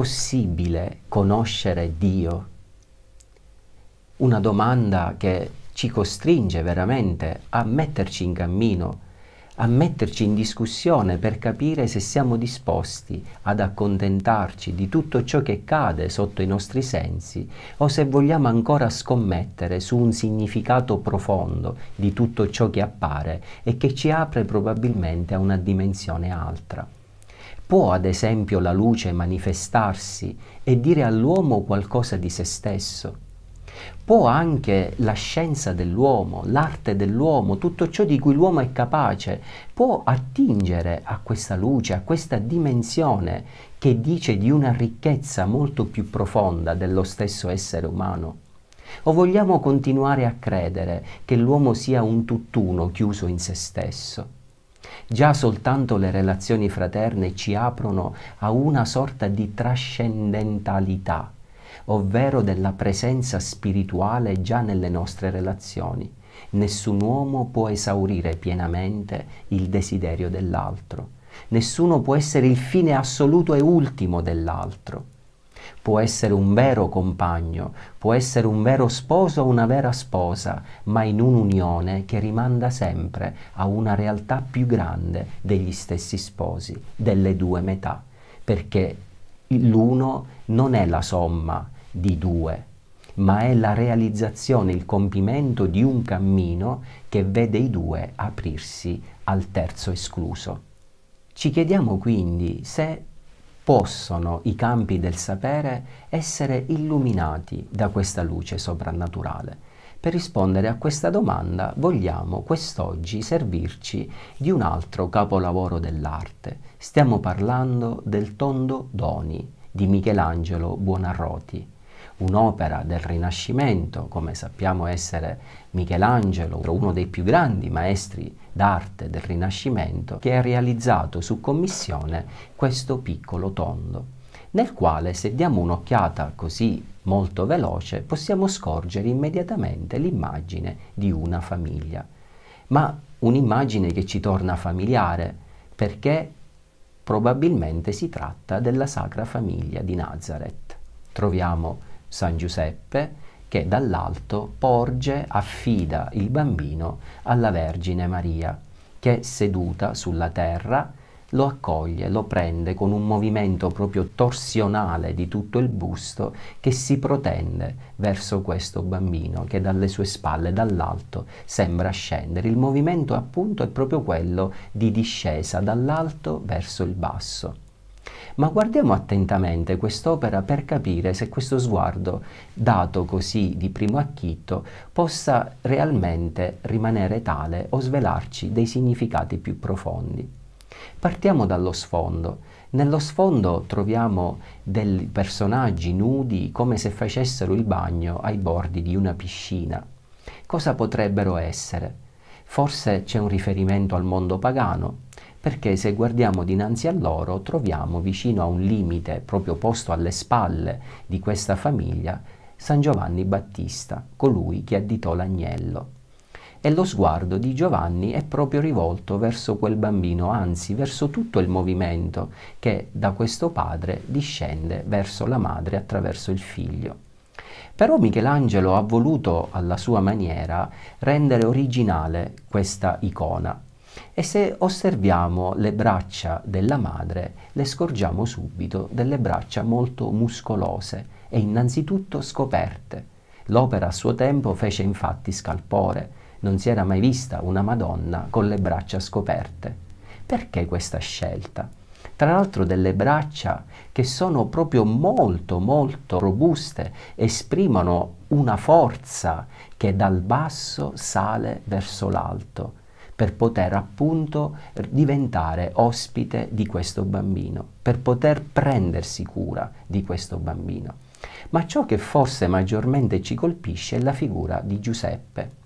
possibile conoscere Dio? Una domanda che ci costringe veramente a metterci in cammino, a metterci in discussione per capire se siamo disposti ad accontentarci di tutto ciò che cade sotto i nostri sensi o se vogliamo ancora scommettere su un significato profondo di tutto ciò che appare e che ci apre probabilmente a una dimensione altra. Può ad esempio la luce manifestarsi e dire all'uomo qualcosa di se stesso? Può anche la scienza dell'uomo, l'arte dell'uomo, tutto ciò di cui l'uomo è capace, può attingere a questa luce, a questa dimensione che dice di una ricchezza molto più profonda dello stesso essere umano? O vogliamo continuare a credere che l'uomo sia un tutt'uno chiuso in se stesso? Già soltanto le relazioni fraterne ci aprono a una sorta di trascendentalità, ovvero della presenza spirituale già nelle nostre relazioni. Nessun uomo può esaurire pienamente il desiderio dell'altro. Nessuno può essere il fine assoluto e ultimo dell'altro può essere un vero compagno, può essere un vero sposo o una vera sposa, ma in un'unione che rimanda sempre a una realtà più grande degli stessi sposi, delle due metà, perché l'uno non è la somma di due, ma è la realizzazione, il compimento di un cammino che vede i due aprirsi al terzo escluso. Ci chiediamo quindi se possono i campi del sapere essere illuminati da questa luce soprannaturale? Per rispondere a questa domanda vogliamo quest'oggi servirci di un altro capolavoro dell'arte. Stiamo parlando del Tondo Doni di Michelangelo Buonarroti un'opera del Rinascimento, come sappiamo essere Michelangelo, uno dei più grandi maestri d'arte del Rinascimento, che ha realizzato su commissione questo piccolo tondo, nel quale se diamo un'occhiata così molto veloce possiamo scorgere immediatamente l'immagine di una famiglia, ma un'immagine che ci torna familiare perché probabilmente si tratta della Sacra Famiglia di Nazareth. Troviamo San Giuseppe che dall'alto porge, affida il bambino alla Vergine Maria, che seduta sulla terra lo accoglie, lo prende con un movimento proprio torsionale di tutto il busto che si protende verso questo bambino che dalle sue spalle, dall'alto, sembra scendere. Il movimento appunto è proprio quello di discesa dall'alto verso il basso ma guardiamo attentamente quest'opera per capire se questo sguardo, dato così di primo acchito, possa realmente rimanere tale o svelarci dei significati più profondi. Partiamo dallo sfondo. Nello sfondo troviamo dei personaggi nudi come se facessero il bagno ai bordi di una piscina. Cosa potrebbero essere? Forse c'è un riferimento al mondo pagano, perché se guardiamo dinanzi a loro troviamo vicino a un limite proprio posto alle spalle di questa famiglia San Giovanni Battista, colui che additò l'agnello. E lo sguardo di Giovanni è proprio rivolto verso quel bambino, anzi verso tutto il movimento che da questo padre discende verso la madre attraverso il figlio. Però Michelangelo ha voluto alla sua maniera rendere originale questa icona e se osserviamo le braccia della madre, le scorgiamo subito delle braccia molto muscolose e innanzitutto scoperte. L'opera a suo tempo fece infatti scalpore, non si era mai vista una Madonna con le braccia scoperte. Perché questa scelta? Tra l'altro delle braccia che sono proprio molto molto robuste, esprimono una forza che dal basso sale verso l'alto per poter appunto diventare ospite di questo bambino, per poter prendersi cura di questo bambino. Ma ciò che forse maggiormente ci colpisce è la figura di Giuseppe.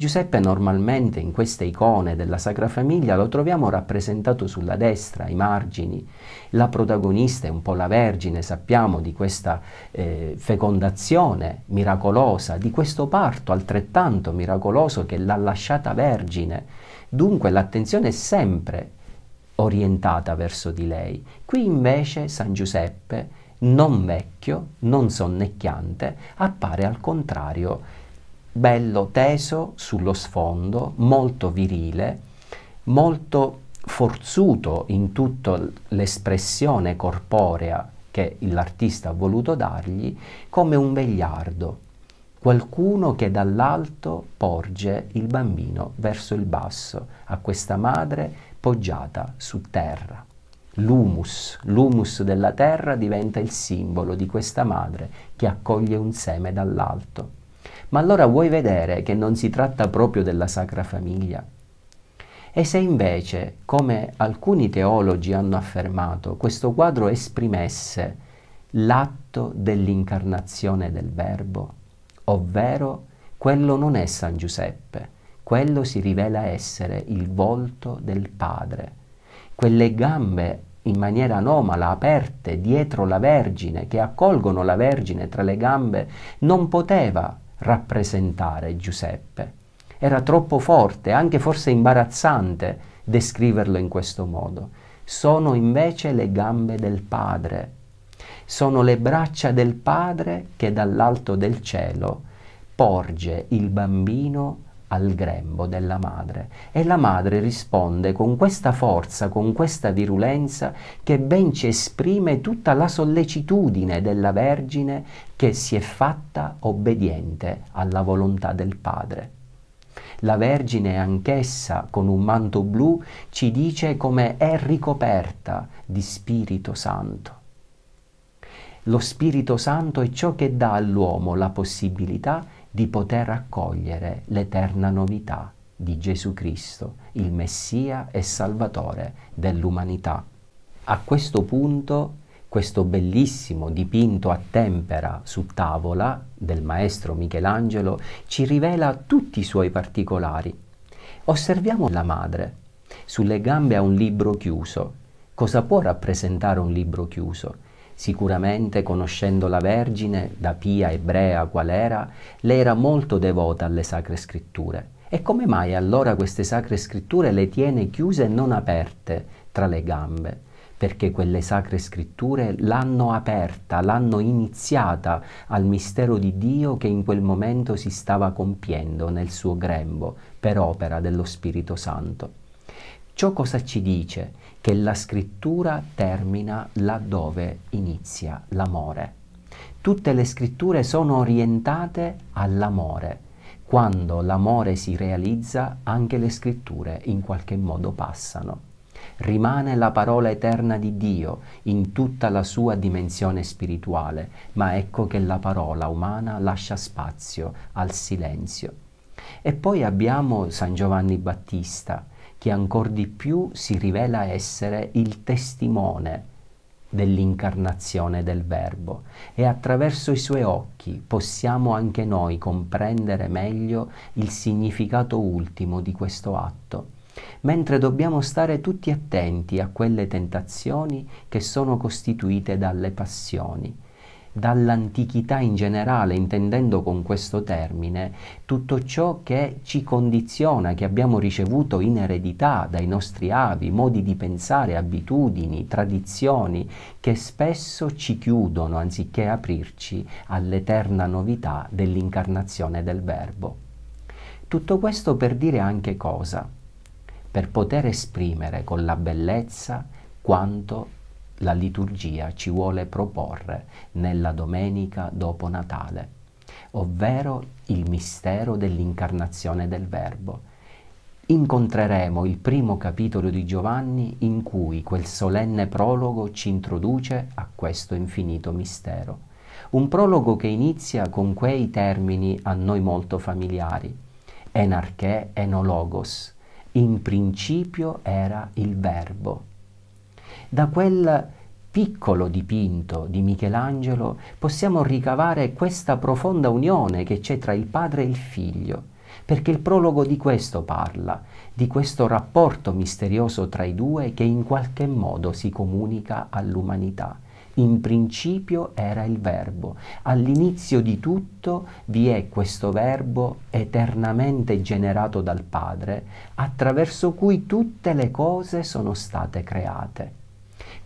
Giuseppe normalmente in queste icone della Sacra Famiglia lo troviamo rappresentato sulla destra, ai margini. La protagonista è un po' la Vergine, sappiamo di questa eh, fecondazione miracolosa, di questo parto altrettanto miracoloso che l'ha lasciata Vergine. Dunque l'attenzione è sempre orientata verso di lei. Qui invece San Giuseppe, non vecchio, non sonnecchiante, appare al contrario bello teso sullo sfondo, molto virile, molto forzuto in tutta l'espressione corporea che l'artista ha voluto dargli, come un vegliardo, qualcuno che dall'alto porge il bambino verso il basso, a questa madre poggiata su terra. L'humus, l'humus della terra diventa il simbolo di questa madre che accoglie un seme dall'alto. Ma allora vuoi vedere che non si tratta proprio della Sacra Famiglia? E se invece, come alcuni teologi hanno affermato, questo quadro esprimesse l'atto dell'incarnazione del Verbo, ovvero quello non è San Giuseppe, quello si rivela essere il volto del Padre. Quelle gambe in maniera anomala, aperte, dietro la Vergine, che accolgono la Vergine tra le gambe, non poteva rappresentare Giuseppe. Era troppo forte, anche forse imbarazzante descriverlo in questo modo. Sono invece le gambe del Padre, sono le braccia del Padre che dall'alto del cielo porge il bambino al grembo della madre e la madre risponde con questa forza, con questa virulenza che ben ci esprime tutta la sollecitudine della Vergine che si è fatta obbediente alla volontà del Padre. La Vergine anch'essa con un manto blu ci dice come è ricoperta di Spirito Santo. Lo Spirito Santo è ciò che dà all'uomo la possibilità di di poter accogliere l'eterna novità di Gesù Cristo, il Messia e Salvatore dell'umanità. A questo punto questo bellissimo dipinto a tempera su tavola del maestro Michelangelo ci rivela tutti i suoi particolari. Osserviamo la madre, sulle gambe ha un libro chiuso. Cosa può rappresentare un libro chiuso? Sicuramente, conoscendo la Vergine, da pia ebrea qual era, lei era molto devota alle sacre scritture. E come mai allora queste sacre scritture le tiene chiuse e non aperte tra le gambe? Perché quelle sacre scritture l'hanno aperta, l'hanno iniziata al mistero di Dio che in quel momento si stava compiendo nel suo grembo per opera dello Spirito Santo. Ciò cosa ci dice? che la scrittura termina laddove inizia l'amore. Tutte le scritture sono orientate all'amore. Quando l'amore si realizza, anche le scritture in qualche modo passano. Rimane la parola eterna di Dio in tutta la sua dimensione spirituale, ma ecco che la parola umana lascia spazio al silenzio. E poi abbiamo San Giovanni Battista, che ancor di più si rivela essere il testimone dell'incarnazione del Verbo e attraverso i suoi occhi possiamo anche noi comprendere meglio il significato ultimo di questo atto, mentre dobbiamo stare tutti attenti a quelle tentazioni che sono costituite dalle passioni dall'antichità in generale, intendendo con questo termine tutto ciò che ci condiziona, che abbiamo ricevuto in eredità dai nostri avi, modi di pensare, abitudini, tradizioni, che spesso ci chiudono anziché aprirci all'eterna novità dell'incarnazione del Verbo. Tutto questo per dire anche cosa? Per poter esprimere con la bellezza quanto la liturgia ci vuole proporre nella domenica dopo Natale, ovvero il mistero dell'incarnazione del Verbo. Incontreremo il primo capitolo di Giovanni in cui quel solenne prologo ci introduce a questo infinito mistero. Un prologo che inizia con quei termini a noi molto familiari, enarché enologos, in principio era il verbo. Da quel piccolo dipinto di Michelangelo possiamo ricavare questa profonda unione che c'è tra il padre e il figlio, perché il prologo di questo parla, di questo rapporto misterioso tra i due che in qualche modo si comunica all'umanità. In principio era il verbo, all'inizio di tutto vi è questo verbo eternamente generato dal Padre, attraverso cui tutte le cose sono state create.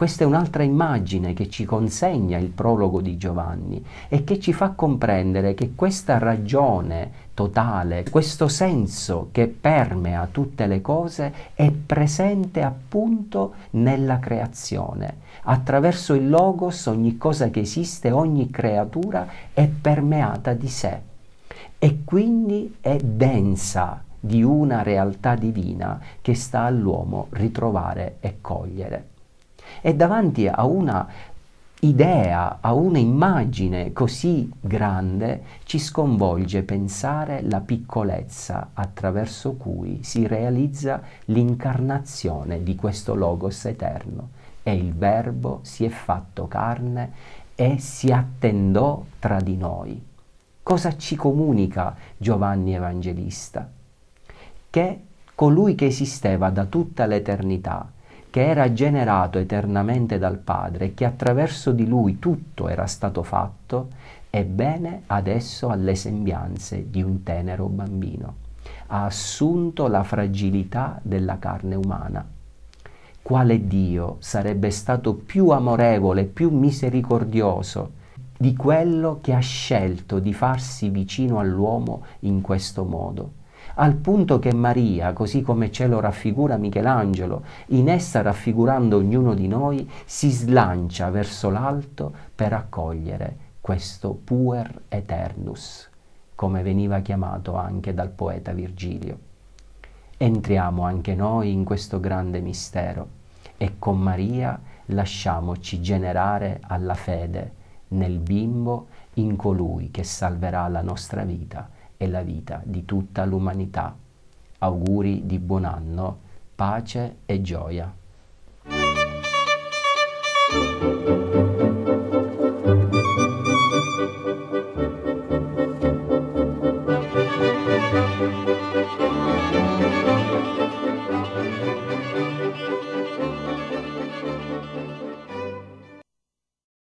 Questa è un'altra immagine che ci consegna il prologo di Giovanni e che ci fa comprendere che questa ragione totale, questo senso che permea tutte le cose è presente appunto nella creazione. Attraverso il logos ogni cosa che esiste, ogni creatura è permeata di sé e quindi è densa di una realtà divina che sta all'uomo ritrovare e cogliere e davanti a una idea, a un'immagine così grande, ci sconvolge pensare la piccolezza attraverso cui si realizza l'incarnazione di questo Logos eterno. E il Verbo si è fatto carne e si attendò tra di noi. Cosa ci comunica Giovanni Evangelista? Che colui che esisteva da tutta l'eternità, che era generato eternamente dal Padre e che attraverso di lui tutto era stato fatto, ebbene adesso ha le sembianze di un tenero bambino. Ha assunto la fragilità della carne umana. Quale Dio sarebbe stato più amorevole, più misericordioso di quello che ha scelto di farsi vicino all'uomo in questo modo? al punto che Maria, così come ce lo raffigura Michelangelo, in essa raffigurando ognuno di noi, si slancia verso l'alto per accogliere questo puer eternus, come veniva chiamato anche dal poeta Virgilio. Entriamo anche noi in questo grande mistero e con Maria lasciamoci generare alla fede nel bimbo in colui che salverà la nostra vita e la vita di tutta l'umanità. Auguri di buon anno, pace e gioia. Thank you.